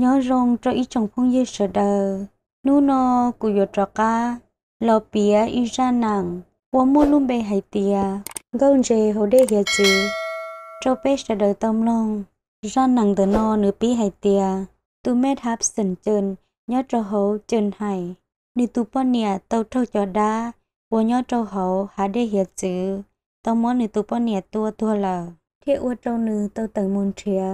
nhớ rong cho ý chồng phong dây sợ đờ nu nó cụ yo trọ ca lò bia y ra nàng qua mua luôn bề hải tìa gông dề hồ đê hiệp chứ cho bé sợ đờ tâm lòng ra nàng tờ no nửa bí hải tìa tu mét hạp sần chân nhớ cho hậu chân hải ni tu pon nia tàu trâu cho đá qua nhớ cho hậu hà đê hiệp chứ tàu món ni tu pon nia tua tua lờ thiết ua trâu nữ tàu tầng môn trìa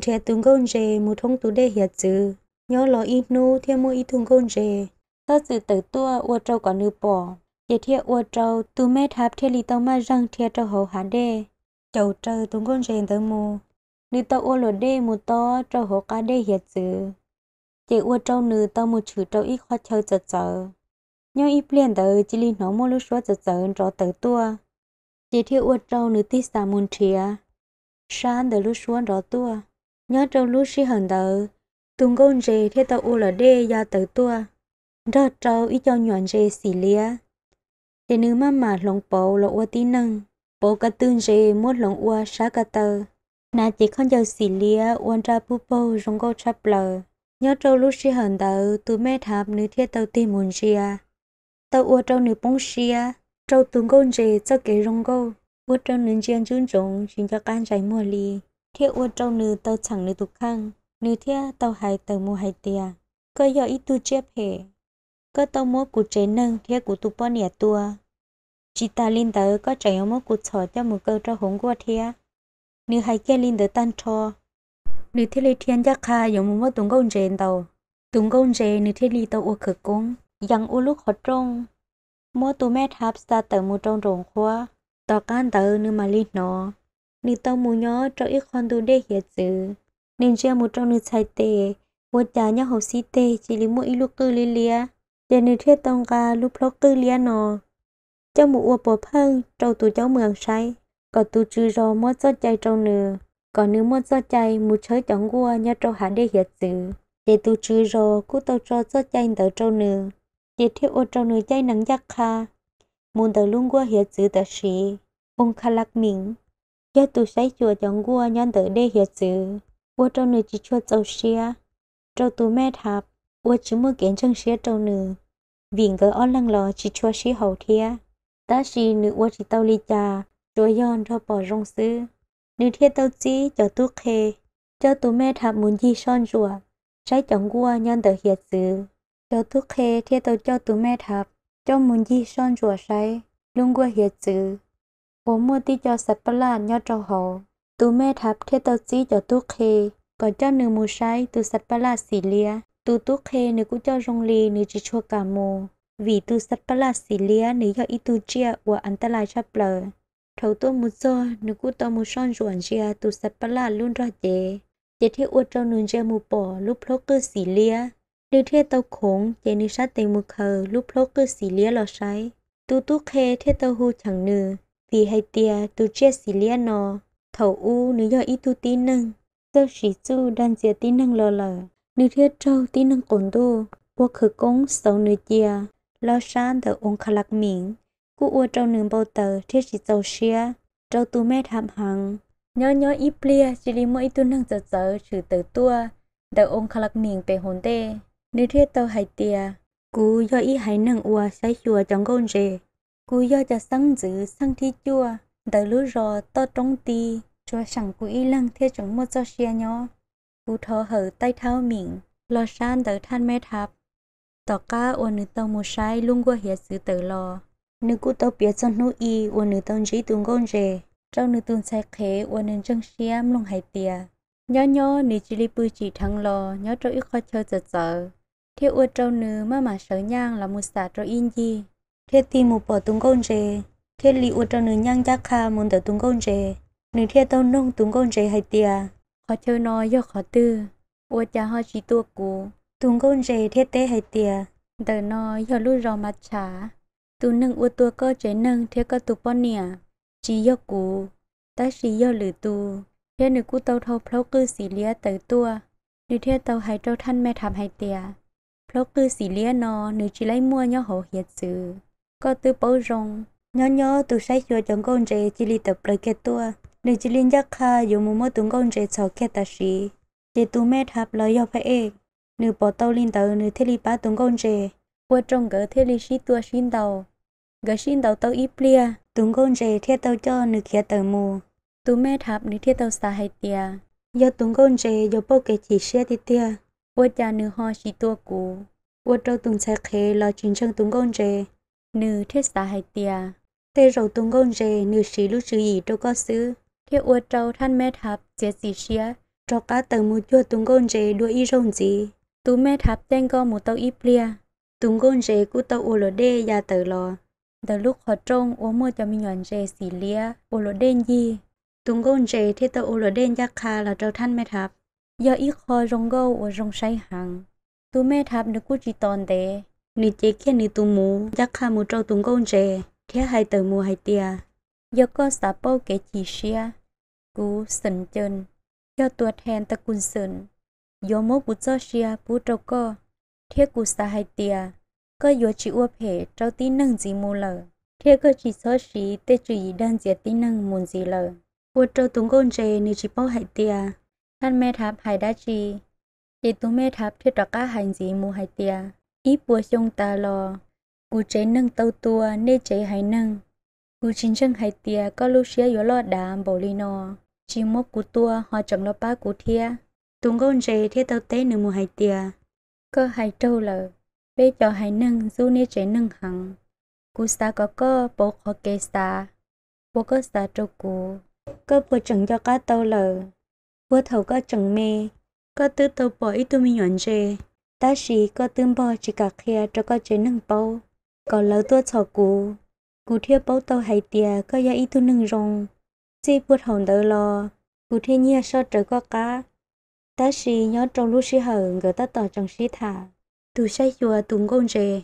trẻ tung gôn rề một thông tú đề hiệt chứ nhớ lo ít nu thêm mua ít thùng gôn rề sau sự tử tua ua trâu có nữ bỏ để thiệt ua trâu tu mê tháp thiệt lì tao ma răng thiệt trâu hậu hà đê chầu trâu tung gôn rề tới mù nữ tao ua lột đê mù to trâu hậu cá đê hiệt chứ chị ua trâu nữ tao một chữ trâu ít khó chơi chờ chở nhớ ít liền tới chỉ lì nó mua lúc xóa chờ chờ trò tử tua giờ thiệt ua trâu nữ tít xà môn thiệt sáng tới lúc xóa trò tua nhớ trong lúc si hận tử tung gôn rề thế tàu u là đê do tử tua đó trâu ý cho nhọn rề xì lia để nữ má mà lòng bộ là u tí năng bộ cả tương rề muốn lòng u sá cả tờ nà chỉ không giờ xì lia uan ra bù bô rong gô chắp lờ nhớ trâu lúc si hận tử tụi mẹ tháp nữ thế tàu tìm muốn rìa tàu u trâu nữ bông rìa trâu tung gôn rề cho kế rong gô ua trâu nữ chiên chun chủng xin cho can trái mùa li thiết ua trong nữ tàu chẳng nữ tu khang nữ thiết tàu hai tàu mua hai tia cơ giờ ít tu chép hệ cơ tàu mua cụ chế nâng thiết cụ tu bó nẻ tua chị ta linh tớ có chạy ở mua cụ trò cho một cơ cho hống qua thiết nữ hai kia linh tớ tan cho nữ thiết lấy thiên chắc kha giống mua tùng công chế tàu tùng công chế nữ thiết lê tàu ua cực cung ยัง ua lúc họ trông mua tu mẹ tháp sa tờ mua trong rồng khoa tỏ can tờ nữ mà nó ni tao mù nhó cho ít con đồ để hiểu chữ nên chia một trong nữ chạy tệ vô trả nhau học sĩ tệ chỉ lấy mỗi lúc cư lý lia để nữ thiết tông ca lúc lóc cư lia nọ cho mù ua bố phân trâu tù cháu mường say có tù chư rò mó cho chạy trâu nửa còn nếu muốn cho chạy mù chơi chóng gua nhau trâu hẳn để hiểu chữ để tù chư rò cú tàu cho cho chạy tờ trâu nửa để thiết ô trâu nửa chạy nắng giặc kha muốn tờ luôn gua hiểu chữ tờ sĩ ông khá lạc mình giờ tụ say chùa chồng gua nhân tử đê hiệt sự ua trong nửa chỉ chùa châu xia châu tụ mẹ thạp ua chỉ mua kiến chân xia châu nửa viện gỡ ở lăng lò chỉ chùa xia hậu thia ta xì nữ ua chỉ tàu ly trà chùa yon cho bỏ rong sư nữ thia tàu chỉ cho tu khê cho tụ mẹ thạp muốn gì son chùa say chồng gua nhân tử hiệt sự cho tu khê thia tàu cho tụ mẹ thạp cho muốn gì son chùa say luôn gua hiệt sự ผอมือที่จอสัตว์ประหลาดยอดจอหอ ตูแม่ทับเทตซีจอตุเคก่อนเจ้าหนึ่งมูใช้ตูสัตว์ประหลาดสีเลียตูตุเคหนึ่งกูเจ้าจงลีหนึ่งจิชัวกาโมวีตูสัตว์ประหลาดสีเลียหนึ่งยอดอิตูเจียว่อันตรายชับเปลือทัาตัวมุจอหนึ่งกุตอมุซอนส่วนเจีย ตูสัตว์ประหลาดลุ่นรอเจเจที่อวดเจ้าหนึ่งเจ้ามูปอลูกพลกือสีเลียดูเทตโตขงเจนิชาเตมุเคอลูกพลกือสีเลียหล่อใช้ ตูตุเค เทตโตหูฉังเนื้อ vì hay tia tu chia xì liên nó thầu u nếu do ít tu tin nâng sơ sĩ su đan dìa tin nâng lờ lờ nếu thiết trâu tin nâng cổn tu u khử cống sầu nữ chia lo san thở ông khả lạc miệng cú u trâu nương bầu tờ thiết sĩ sầu xia trâu tu mẹ thảm hằng nhớ nhớ ít plia chỉ đi mỗi tu nâng giờ giờ trừ tử tua đợi ông khả lạc miệng về hồn tê nếu thiết tàu hay tia cú do ít hay nâng ua sai chùa trong gôn rề กูย่อจะสั่งจือสั่งที่จัวเดรู้รอต่อตรงตีจัวสั่งกูอีลังเทจังมัวเจ้าเชียนอะกูทอเหอใต้เท้าหมิงรอชานเด่ท่านแม่ทับต่อก้าอวนึกตองมูใช้ลุงกัวเหียซื้อเตอรอนึกกูต่อเปียจนนูอีอวนึกตองจีตุงกงเจเจ้านึกตุนใช้เขอวนึกจังเชียมลงหายเตียย้อนย้อนจิลิปุจีทั้งรอย้อนเจ้าอีคอเชอจะเจอเที่ยวอวเจ้านึกมาหมาเสยย่างละมุสาเจ้าอินยี thế ti mù bỏ tung con rề thế li u cho nữ nhang chắc kha muốn tờ tung con rề nữ thiết tao nông tung con rề hay tia khó chơi nói do khó tư u cha ho chỉ tua cú tung con rề thế té hay tia tờ nói do lúc rò mặt trả tu nâng uột tua cơ chế nâng thế cơ tu bón nè chỉ yo cú ta chỉ yo lử tu thế nữ cú tao thâu pháo cư xì lia tới tua nữ thiết tao hay trâu thanh mẹ thầm hay tia พราะคือสีเลียนอหรือจิไลมัวย่อหอเฮียดซื้อ có tư bố rồng nhớ nhớ tụ sai chùa chọn con trẻ chỉ li tập lời kết tua nên chỉ linh giác kha dù mù mơ tụng con trẻ cho kết ta sĩ chỉ tụ mẹ tháp lời do phải ê nữ bỏ tàu linh tàu nữ thế li bá tụng con trẻ qua trong gỡ thế li sĩ tua xin tàu gỡ xin tàu tàu ít plia tụng con trẻ theo tàu cho nữ kia tàu mù tụ mẹ tháp nữ theo tàu xa hay tia do tụng con trẻ do bố kể chỉ xe thì tia qua cha nữ ho chỉ tua cũ qua trâu tụng xe khế lo chính chân tụng con trẻ nữ thiết xa hay tia. Tê rầu tung gôn rề nữ sĩ lưu trừ ý trâu có sư, thiết ua trâu than mê thập chế dị xia, trò cá tờ mù chua tung gôn rề đua y rôn gì. Tú mê thập tên go mù tâu y plia, tung gôn rề cú tàu ô lô đê ya tờ lò. Tờ lúc họ trông ô mơ cho mình nhọn rề xì lia, ô lô đen gì. Tung gôn rề thiết tâu ô lô đen ya khá là trâu than mê thập. Do ít khó rong gâu ô rong say hằng. tu mê tháp được cú chỉ tòn tề, ni chế kia ni tu mù chắc khá mù trâu tung công chế thế hai tờ mù hai tia do có xả bâu cái chỉ xia cú sần chân theo tua thèn ta cun sần do mô bút cho xia bú trâu co thế cú xả hai tia có do chỉ ua phê trâu tí nâng gì mù lờ thế cơ chỉ xó xí tê chủ ý đơn diệt tí nâng mùn gì lờ bú trâu tung công chế ni chỉ bao hai tia than mẹ tháp hai đá chi chỉ tu mẹ tháp thiết trọc cá hành gì mù hai tia ít bùa dùng ta lò cú chế nâng tàu tua nê chế hay nâng cú chính chân hay tia có lúc xía yếu lo đá bổ lì nò chỉ mốt cú tua họ chẳng lo ba cú thia tung gôn chế thia tàu tế nửa mùa hay tia có hay trâu lờ bé cho hay nâng du nê chế nâng hằng cú xa có có bộ khó kê xa bộ có xa trâu cú có bộ chẳng cho cá tàu lờ vừa thầu có chẳng mê có tư tàu bỏ ít tu mi nhọn chế ta chỉ có tương bò chỉ cả kia cho có chế nâng bao có lỡ tua chó cũ cú thiêu bao tàu hay tiề có giá ít tu nâng rong chỉ buốt hồng đỡ lo cú thiêu nhia so trở có cá ta chỉ nhớ trong lúc sĩ hờ người ta tỏ trong sĩ thả tu say chùa tu gôn rề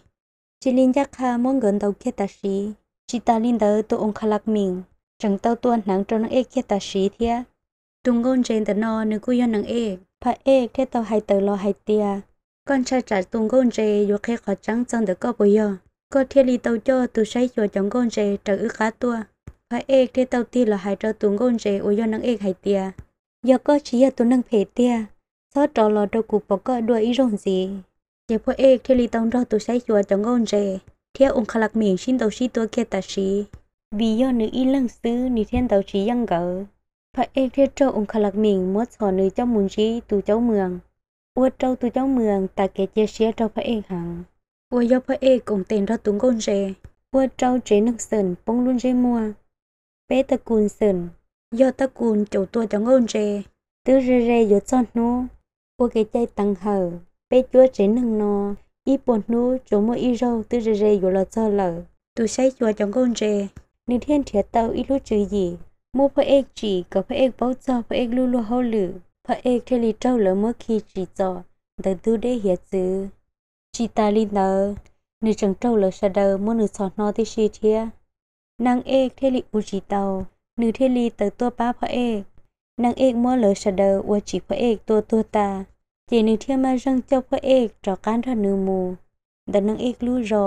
chỉ linh giác ha muốn gần đầu kia ta sĩ chỉ ta linh đỡ tu ông khá lạc mình chẳng tao tuôn nắng trong nắng ê kia ta sĩ thế. tu gôn rề tờ no nếu cú yo nắng ê phải ê thế tàu hay tờ lo con trai trả tung gôn rề dù khi khó trắng trong được có bồi giờ cô thiên lý tàu cho tụ say chùa chống gôn rề trở ư khá tua phải ê thế tàu ti là hai trâu tung gôn rề ôi do nắng ê hay tia giờ có chỉ giờ tôi nâng phê tia sao trò lò đâu cụ bỏ có đuôi ý rồng gì giờ phải ê thiên lý tàu cho tụ say chùa chống gôn rề theo ông khá lạc miệng xin tàu sĩ tua kia ta sĩ vì do nữ y lăng sư nữ thiên tàu chỉ dân gỡ phải ê thế trâu ông khá lạc miệng mất sò nữ cháu muốn gì tụ cháu mường ua trâu tu giáo mường ta kể chia sẻ trâu phải ê hằng ua giáo phải ê cùng gôn rè ua trâu chế nước sần bông luôn rê mua bé ta cùn sần do ta cùn chủ tua cho ngôn rè tư rê rê dốt son nô ua cái chay tăng hờ bé chúa chế nâng nò y bột chỗ mua y râu tư rê rê dốt lọt cho say chúa cho ngôn rè nên thiên thiệt tàu y lúc chữ gì mua phải ê chỉ có bao giờ phải ê lu lử พระเอกเทลิเจ้าเหลือเมื่อคีจีจอแต่ดูได้เหียจือจีตาลินเนอนึจังเจ้าเหลือชะเดอเมื่อหนึ่งสอนนอที่ชีเทียนางเอกเทลิอุจิเตาหนึ่งเทลิเตอตัวป้าพระเอกนางเอกเมื่อเหลือชะเดออวจีพระเอกตัวตัวตาเจนึงเทียมาจังเจ้าพระเอกจอการทันนึงมูแต่นางเอกลู่รอ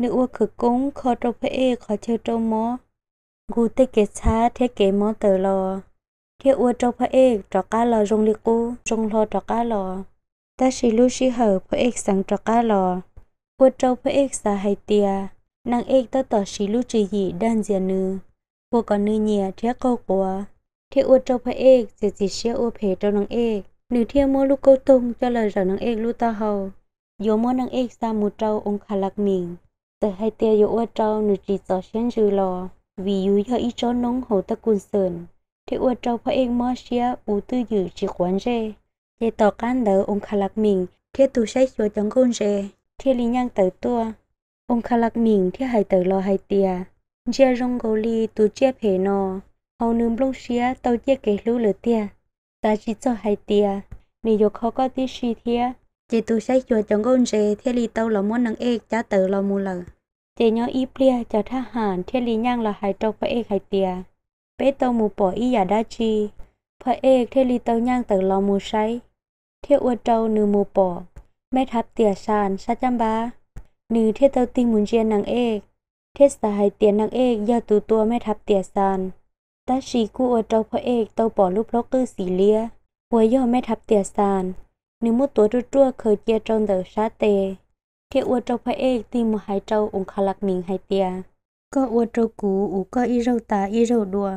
นึกว่าคือกุ้งคอตรพระเอกขอเชื่อตรมอกูเทเกช้าเทเกมอเตอรอ kia ua trâu phá e trọ cá lò rung li cu rung lo trọ cá lò ta xì lưu xì hờ phá e sang trọ cá lò ua trâu phá e xa hay tia nàng e tớ tỏ xì lu trì dị đan dìa nư ua còn nư nhìa thía câu của thế ua trâu phá e dì dì xìa ua phê trâu nàng e nữ thia mua lu câu tung cho lời rở nàng e lu ta hầu yếu mua nàng e xa mù trâu ông khả lạc mình tớ hay tia yếu ua trâu nữ trì tỏ xuyên rư lò vì yếu cho ý chó nông hồ ta cun sơn thì ua trâu phá yên mơ xìa bù tư dự chỉ quán rê. Thế tỏ cán đỡ ông khá lạc mình, thế tù say xua chẳng gôn rê, thế lý nhang tờ tua. Ông khá lạc mình thế hãy tờ lo hãy tìa. Chia rong gấu lì tù chia phê nò, hầu nương blông xìa tàu chia kể lưu lửa tìa. Ta chỉ cho hãy tìa, nì dục khó có tí xì thìa. Chị tù say xua chẳng gôn rê, thế lý tàu lo môn năng ê chá tờ lo mù lờ. Chị nhỏ y plia cho thá hàn, thế lý nhang là hãy trâu phá ê hãy tìa. ปเตมูปออียาดาจี พระเอกเทลีเตาย่างเตอลอมูใช้ เทอวเจ้านือมูปอ แม่ทัพเตียชานซาจัมบานือเทเตาติมุนเจียนนางเอก เทสตาไฮเตียนนางเอกยาตูตัวแม่ทัพเตียซานตาชีกูอวเจ้าพระเอก เตาปอลูกพอกกือสีเลียัวยย่อแม่ทัพเตียซานนือมุตัวรั่วเคยเจียจงเดอชาเต เทอวเจ้าพระเอกตีมูไฮเจ้าองคลักมิงไฮเตีย ก็อวดโจกูอูก็อีเราตาอีเราดัว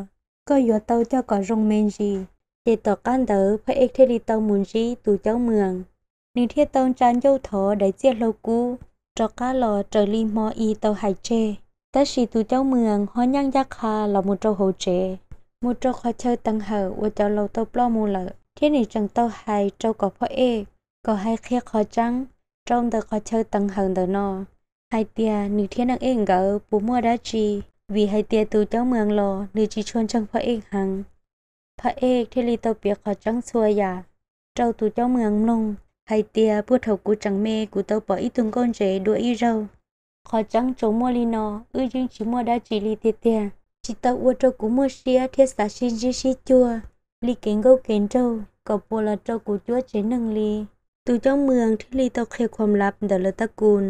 có yếu tàu cho có rong men gì để tỏ can tớ phải ếch thế đi tàu muốn gì tù cháu mường nếu thiết tàu chán dâu thó để chia lâu cũ cho cá lò trở li mò y tàu hải chê ta chỉ tù cháu mường hoa nhang giác hà là một trâu hồ chê một trâu khó chơi tăng hở và cháu lâu tàu plo mù lợ thế này chẳng tàu hải cháu có phải ê có hai khía khó trắng trong tờ khó chơi tăng hở tờ nò, hai tia nếu thiên năng ê gỡ bố mua đã chi vì hai tia tu cháu mường lò nữ chỉ chuan chẳng phải ếch hằng phải ếch thì li tàu biệt họ chẳng xua ya trâu tu cháu mường lông hai tia bút thầu của chẳng mê của tàu bỏ ít tung con rể đuổi y râu họ chẳng chỗ mua li nò ư dương chỉ mua đã chỉ li tia tia chỉ tàu ua trâu của mua xia thiết xả xin dư xí chua li kén gâu kén trâu cọp bồ là trâu của chúa chế nâng li tu trong mường thì li tàu kheo ความลับเดลตะกูล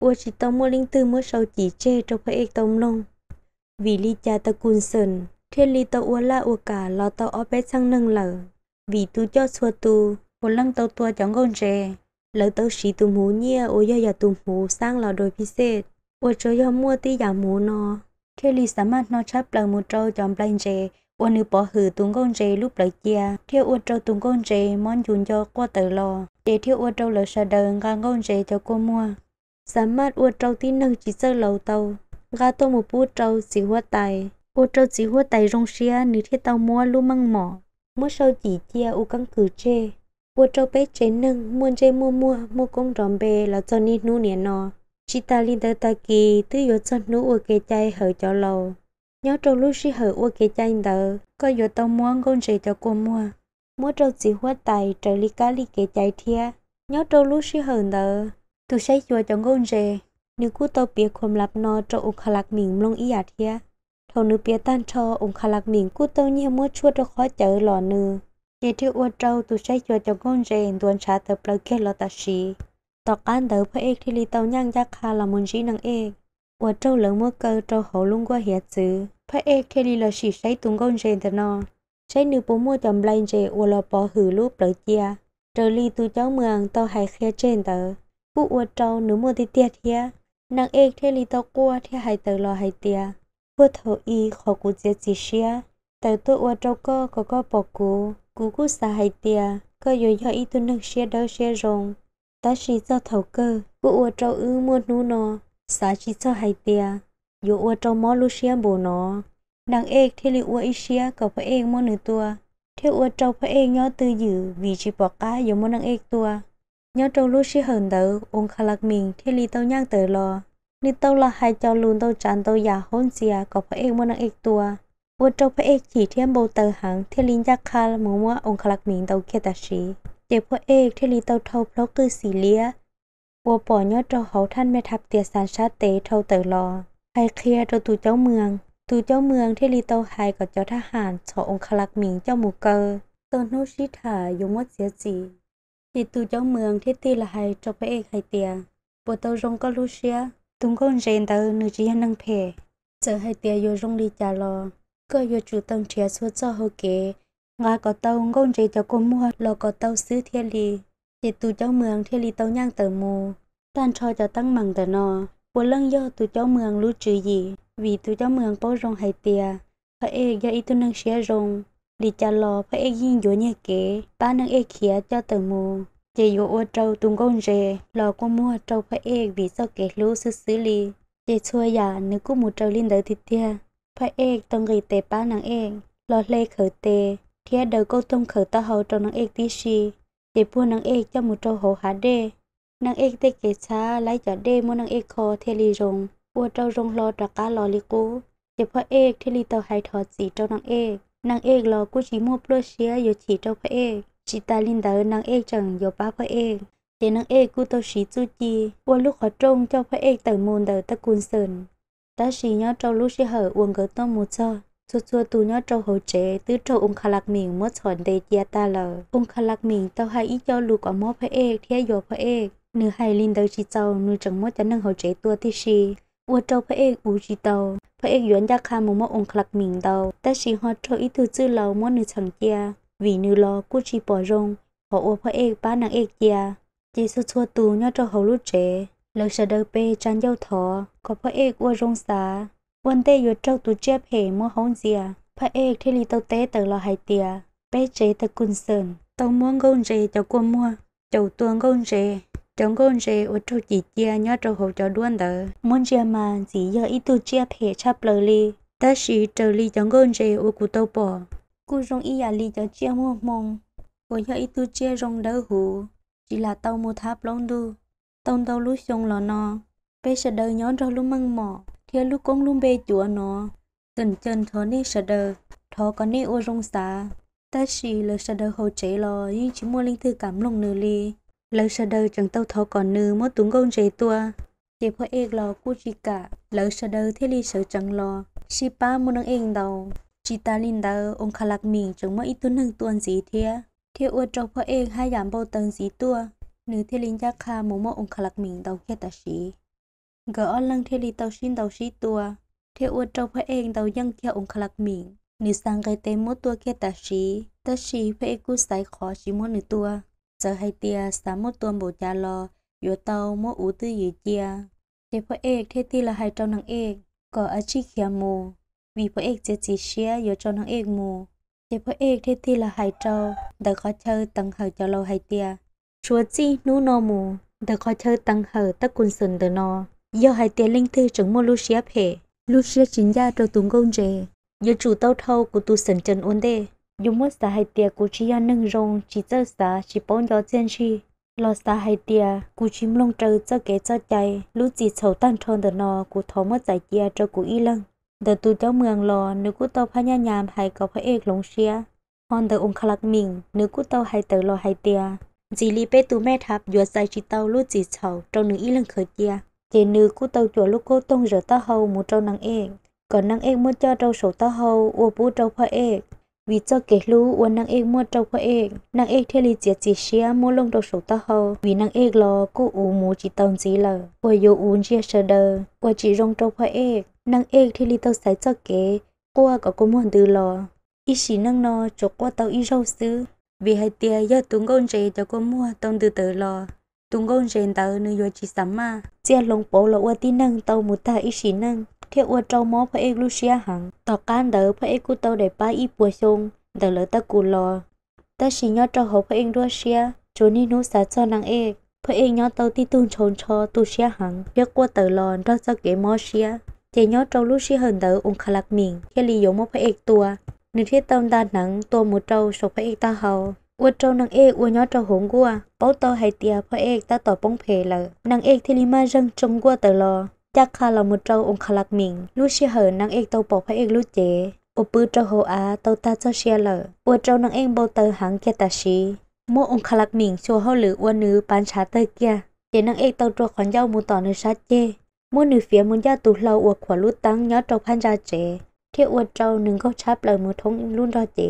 อัวจิตตอมัวลิงตือมัวเซาจีเจเจ้าพระเอกตอมลง vì li cha ta cun sơn thiên li tàu ua nâng lở vì tu cho xua tu một lăng tàu tua chóng gôn rè lỡ tàu xí tu mù nhia ô yo ya tu mù sang lò đôi pi sét ô cho mua tí ya mù no thiên li sám chắp lờ một trâu chóng blan rè ô nữ bỏ hử tung gôn rè lúc lỡ chia theo ô trâu tung gôn rè món dùn cho qua tử lò để theo ô trâu lỡ sa đờ ngang gôn rè cho cô mua sám mắt ô trâu nâng chỉ sơ lầu tàu gà tô một bu trâu chỉ hoa tay ô trâu chỉ hoa tay rong xia nữ thiết tàu mua lu măng mỏ mua sâu chỉ chia u căng cử chê ô trâu bé chế nâng muôn chê mua mua mua công rõm bề là cho ni nu nè nò, chị ta linh tới ta kỳ tư yếu cho nu ô kê chay hở cho lâu nhớ trâu lúc xí hở ô kê chay đỡ có yếu tàu mua công chế cho cô mua mua trâu chỉ hoa tay trời li cá li kê chay thia nhớ trâu lúc xí hở đỡ tôi sẽ cho cho ngôn rề nếu cú tàu bia khom lạp nó cho ông khá mình mong ý à thia thầu nữ bia tan cho ông khá mình cú tàu như mua chua cho khó chở lò nữ chế thiếu trâu tụ sẽ cho cho con rể tuần trả tập lời kia lò xì tỏ can đỡ phải ek thì li tàu nhang ra khá là muốn gì năng ek trâu lớn mua cơ cho hậu lung qua hiệt chứ phải ek thì li là xì sẽ tung con rể thật nó sẽ nữ bố mua chồng lên rể ô lò hử lúc lời chia trở li tụ cháu mường tàu hay khe trên tờ cú trâu nữ mua tiệt hiệt nàng ek the li to kwa the hai tờ lo hai tia bữa thầu y khó cú chia chỉ xia tờ tôi ua trâu cơ có có bỏ cú cú cú xa hai tia cơ yo yo y tu nâng xia đâu xia rong ta chỉ cho thầu cơ cú ua trâu ư mua nu nó xa chỉ cho hai tia yo ua trâu mó lu xia bồ nó nàng ek the li ua y xia có phải ek mua nửa tua theo ua trâu phải ek nhó tư dữ vì chỉ bỏ cá yo mua nàng ek tua ย้อนตรงลูชิเหินเตอองคลักมิงเทลีเต้าย่างเตอรอนิเต้าละหายเจ้าลูนเต้าจันเต้าอยาฮ้นเสียกับพระเอกมนังเอกตัววัดเจ้าพระเอกขี่เทียมโบเตอหังเทลินจักคาลหมูมัวองคลักมิงเต้าเคตาสีเจ้าพระเอกเทลีเต้าเท่าพราะคือสีเลียวัวปอย้อนตรงเขาท่านแม่ทับเตียสันชาเตเท่าเตอรอใไฮเคลียร์ตัวตูเจ้าเมือง ตูเจ้าเมืองเทลีเต้าไฮกับเจ้าทหารชอองคลักมิงเจ้าหมูเกอต้นนูชิถายมวดเสียจี thì tu cháu mường thiết thi là hay cho bé ek hay tia bộ tàu rong có lucia tung con rèn tàu nữ chỉ năng phê giờ hay tia yo rong đi trả lo cơ yo chủ tâm trẻ suốt cho hồ kế ngà có tàu con rèn cho cô mua lo có tàu xứ thiên lì thì tu cháu mường thiên lì tàu nhang tờ mù tan cho cho tăng mằng tờ nọ bộ lân do tu cháu mường lưu trừ gì vì tu cháu mường bao rong hay tia phải ek do ít tu năng xé rong ดิจารอพระเอกยิ่งโยเนี่ยเก๋ป้านางเอกเขียเจ้าเติมโมเจโยโอเจ้าตุงก้งเจ รอก็มัวเจ้าพระเอกบีเจ้าเก๋รู้ซื้อซื้อลีเจช่วยยานึกกูหมูเจ้าลินเดอทิเตียพระเอกต้องรีเตป้านางเอก รอเลเขอเต เทียเดอก็ต้องเขอตาเฮาเจ้านางเอกที่ชีเจพูนางเอกเจ้าหมูเจ้าโหหาเดนางเอกเตเกช้าไล่จอดเดมนางเอกคอเทลีรงอวดเจ้ารงรอตะก้ารอลิกูเจพระเอกเทลีเตาไฮทอดสีเจ้านางเอก nàng ê lo cô chỉ mua plusia cho chỉ cho phải ê chỉ ta linh đỡ nàng ê chẳng cho ba phải ê thế nàng ê cô tao chỉ chu chi qua lúc họ trông cho phải ê tờ môn đỡ ta cun sơn, ta chỉ nhớ trâu lúc sẽ hở uống gỡ tao một cho chua chua tu nhớ trâu hồ chế tứ trâu ung khá lạc miệng mất sòn đề gia ta lờ ung khá lạc miệng tao hay ít cho lù có mó phải ê thế yo phải ê nữ hay linh đỡ chỉ tao nữ chẳng mó cho nàng hồ chế tua thì chỉ uống trâu phải u chỉ tao phải ếch yuan gia kha mù mô ôn khlạc mình đầu ta chỉ họ cho ý thư chữ lầu mô chẳng kia vì nữ lo cú bỏ rong họ ô phải ếch ba nàng ếch kia chỉ số chua tù nhá hầu lúc trẻ lời sợ đời bê chán giao thọ có phải ếch ô rong xa quan tê yuan trâu tù chép hề mô hông dìa phải ếch thế lì tàu tế tờ lò hai tìa bê chế tờ sơn tàu mua ngôn rề cho cua mua chầu tuông ngôn rề trong con rể ở chỗ chị chia nhớ trong hồ cho đuôn đó muốn chia mà chỉ giờ ít tu chia phe chắp lời li ta chỉ trở li trong con rể ở cụ tàu bỏ cụ rong ý li cho chia mua mông có giờ ít tu chia rong đỡ hù chỉ là tàu mua tháp lông đu tông tàu lúc xong là nó bây giờ đời nhớ rồi lúc măng mỏ thiệt lúc con lúc bê chúa nó từng chân thó nê sợ đờ thó có nê ô rong xá ta chỉ là sợ đờ hồ chế lo nhưng chỉ mua linh thư cảm lòng nửa li เราชะเดอร์จังเต้าทอก่อนนื้อมดตุ้งกงเจตัวเจ้าพ่อเอกรอกู้จิกะเราชะเดอร์เทลีเสือจังรอชิป้ามนังเองเดาจิตาลินเดาองคลักมิงจังมาอีตุนหนึ่งตัวสีเทียเทียอวดเจ้าพ่อเอกให้ยามโบเติงสีตัวหนือเทลินยักขาหมูมอองคลักมิงเดาแค่ตาชีเกอ้อนลังเทลีเตาชินเตาชีตัวเทียอวดเจ้าพ่อเอกเดายังเทียวองคลักมิงหนือสังไกเตมมดตัวแค่ตาชีตาชีพ่อเอกกู้สายขอชิมอหนือตัว sợ hay tia sa mô tuôn bồ cha lo yo tàu mô ú tư dì chia chế phó ếc thế ti là hai trong nàng ếc có ở chi khía mù vì phó ếc chế chỉ xia yo trong nàng ếc mù chế phó ếc thế ti là hai trâu đã có chơi tăng hờ cho lâu hai tia chúa chi nú nô mù đã có chơi tăng hờ tất quân sừng đờ nò do hai tia linh thư trưởng mô lucia phê lucia chính gia trâu tùng gông dề do chủ tàu thâu của tu sừng chân ôn đê dù mất sa hay tia cô chỉ ăn nâng rong chỉ chơi sa chỉ bón gió chân chi lo sa hay tia cô chỉ mông chơi chơi kế chơi chạy lúc chỉ sầu tan tròn đờ nò của thấu mất giải tia cho của y lăng đờ tu cháu mường lò nếu cô tàu phá nhà nhàm hay có phải ếch lông xia hòn đờ ông Khắc lạc mình nếu cô tàu hay tờ lò hay tia chỉ li bê tu mẹ tháp vừa sai chỉ tàu lúc chỉ sầu trong nương y lăng khởi tia thì nữ cô tàu chùa lúc cô tông rửa ta hầu một trâu năng ếch còn năng ếch muốn cho trâu sổ ta hầu ô bú trâu phá ếch vì cho kể lu uốn năng ek mua trâu qua ek năng ek theo lì chia chỉ xia mua lông đầu sổ ta hầu vì năng ek lò cô u mua chỉ tông gì lờ qua yo uốn chia sơ đờ qua chỉ rong trâu qua ek năng ek theo lì tao sai cho kể qua à có cô mua từ lò ít xí năng nó cho qua tao ít rau xứ vì hai tia giờ tung gôn chế cho cô mua tông từ từ lò tung gôn chế tao nơi yo chỉ sắm mà chia lông bố lò qua tin năng tao một ta ít xí năng thiết ua trâu mó phải ế lúc xia hẳn tỏ can đỡ phải ế cú tàu để ba y bùa xông đỡ lỡ ta cù lò ta xì nhó trâu hậu phải ế đua xia chú ni nú xá cho nàng ế phải ế nhó tàu tí tuôn trốn cho tu xia hẳn biết qua tờ lò ra cho kế mó xia chế nhó trâu lúc xia hẳn đỡ ung khá lạc mình khi lì yếu mó phải ế tua nếu thiết tâm đa nắng tua một trâu sổ phải ế ta hầu ua trâu nàng ê ua nhó trâu hổng gua bó to hay tia phải ế ta tỏ bông phê lợ nàng ê thì lì ma răng trông gua tờ lò จักคาเรามุดเจ้าองคลักมิงลูเชียเหอนางเอกเตาปอกพระเอกลูเจอปือเจ้าโฮอาเตาตาเจ้าเชียเลออวดเจ้านางเอกโบเตอร์หังเกตาชีเมื่อองคลักมิงชัวเฮาหรืออวนนือปานชาเตอร์เกียเจนางเอกเตาตัวขอนเย้ามูต่อเนชัดเจมื่อนือเฟียมุนยาตุเราอวดขวาลูตั้งยอดเจ้าพันจาเจเที่ยวอวดเจ้าหนึ่งก็ชับเลยมือทงรุ่นรอเจ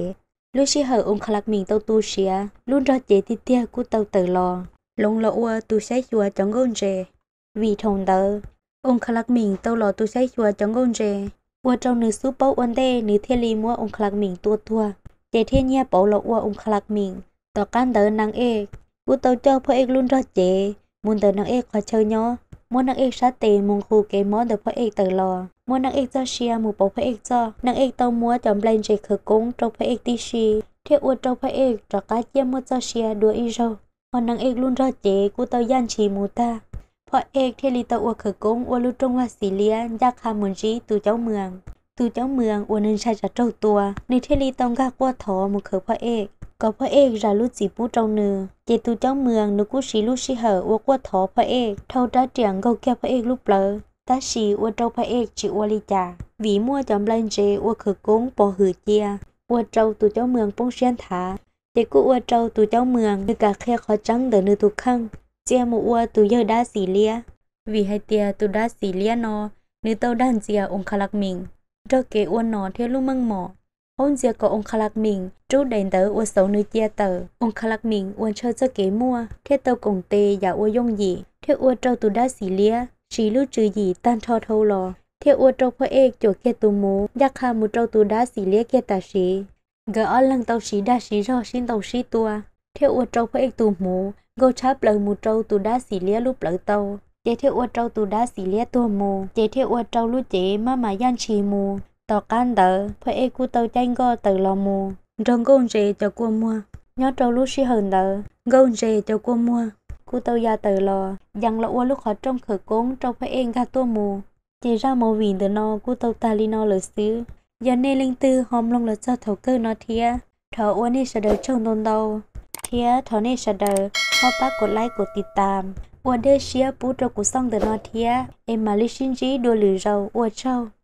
ลูชิเหอองคลักมิงเตาตูเชียรุ่นรอเจติเตียกูเตาเตอรอลงละอวตูใช้ชัวจังกุนเจวีทงเตอ ông khắc mình tao lò tu say chùa chống ông rề ua trong nữ sú bố ôn đê nữ thiên lý mua ông khắc mình tua tua chế thiên nha bố lọ ua ông khắc mình tỏ can đỡ năng ê u tao cho พ่อเอกลุ่นรอดเจมุนเตอนังเอกขอเชิญยอมุนนังเอกชาเตมงคูเกมอนเดอพ่อเอกเตอรอมุนนังเอกเจ้าเชียหมู่ปอพ่อเอกเจ้านังเอกเตามัวจอมเบลนเจคือกงตรพ่อเอกตีชีเทียอวดตรพ่อเอกจอกกาเจียมัวเจ้าเชียดัวอีโจฮอนนังเอกลุ่นรอดเจกูเตาย่านชีมูตาพอเอกเทลิตาอัวเขกงอัวลุจงว่าสีเลียยักคามุนจีตูเจ้าเมืองตูเจ้าเมืองอัวนึนชาจะเจ้าตัวในเทลิตองกากว่าถอมุเขพ่อเอก có phở ế ra lút chỉ bút trong nửa chế tu trong mường nó cú xí lút xí hở ua qua thó phở ế thâu ra triển gâu kia phở ế lúc lỡ ta xí ua trâu phở ế chỉ ua ly trà vì mua chấm lên chế ua khử bỏ hử chia ua trâu tu trong mường bông xuyên thả chế cú ua trâu tu trong mường như cả khe khó trắng đỡ nửa tu khăn chia mù ua tu giờ đã xì lia vì hai tia tu đã xì lia nó nếu tao đàn chia ông khá lạc mình cho kế uôn nó theo lúc măng mỏ hôn chia có ông khá lạc mình chú đèn tớ ua xấu nữ chia tờ ông khá lạc mình uôn cho cho kế mua theo tao cùng tê và ua dung gì theo ua trâu tu đã xì lia chỉ lưu trừ gì tan cho thâu lò theo ua trâu phơi ê chỗ kia tu mú giặc hà mù trâu tu đã xì lia kia ta xì gỡ lăng tàu xí đa xí rò xin tàu xí tua theo ua trâu phải tù mù gô cháp lời mù trâu tù đá xì lia lúc lỡ tàu chế theo ua trâu tù đá xì lia tù mù chế theo ua trâu lúc chế mà mà gian chì mù tò can tờ phải e cu tàu chanh go tờ lò mù trong gôn rề cho cua mua nhó trâu lúc xì hờn tờ gôn rề cho cua mua cu tàu gia tờ lò dặn là ua lúc họ trong khởi cốn trâu phải e ga tù mù chế ra màu vìn tờ no cu tàu ta li no lỡ xứ giờ nê linh tư hòm lông lỡ cho thầu cơ nó thía, thở ua ni sẽ đời trông tôn đầu thia thọ nè sờ đờ mò bác cột like cột tì tạm ua đê xia bút rau củ xong từ nó thia em Malishinji, lý xin dí lử rau ua trâu